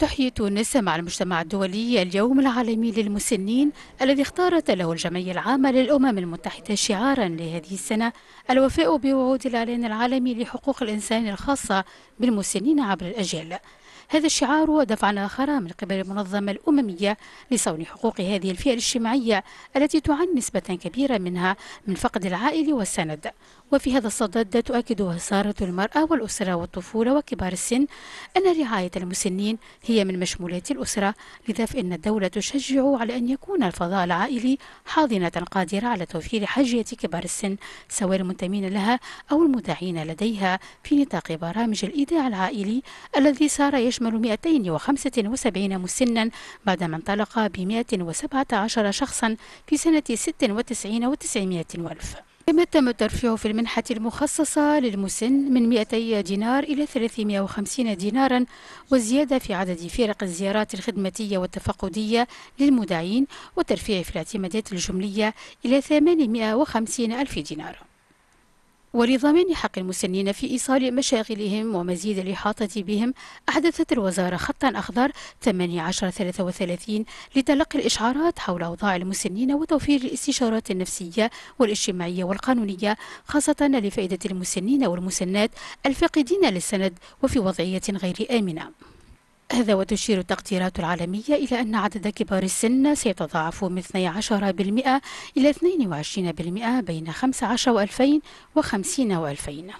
تحيي تونس مع المجتمع الدولي اليوم العالمي للمسنين الذي اختارت له الجمعية العامة للأمم المتحدة شعارا لهذه السنة الوفاء بوعود الإعلان العالمي لحقوق الإنسان الخاصة بالمسنين عبر الأجيال هذا الشعار دفعا آخر من قبل المنظمة الأممية لصون حقوق هذه الفئة الاجتماعية التي تعاني نسبة كبيرة منها من فقد العائل والسند وفي هذا الصدد تؤكد وزارة المرأة والأسرة والطفولة وكبار السن أن رعاية المسنين هي من مشمولات الأسرة لذا فإن الدولة تشجع على أن يكون الفضاء العائلي حاضنة قادرة على توفير حاجية كبار السن سواء المنتمين لها أو المدعين لديها في نطاق برامج الإيداع العائلي الذي صار يشمل يشمل 275 مسنا بعدما انطلق ب 117 شخصا في سنة 96 و900 وألف كما تم ترفيع في المنحة المخصصة للمسن من 200 دينار إلى 350 دينارا وزيادة في عدد فرق الزيارات الخدمتية والتفقدية للمدعين وترفيع في الاعتمادات الجملية إلى 850 ألف دينار ولضمان حق المسنين في إيصال مشاغلهم ومزيد الإحاطة بهم أحدثت الوزارة خطا أخضر 1833 لتلقي الإشعارات حول أوضاع المسنين وتوفير الاستشارات النفسية والاجتماعية والقانونية خاصة لفائدة المسنين والمسنات الفاقدين للسند وفي وضعية غير آمنة هذا وتشير التقديرات العالمية إلى أن عدد كبار السن سيتضاعف من 12% إلى 22% بين 15 و 2050 و 2000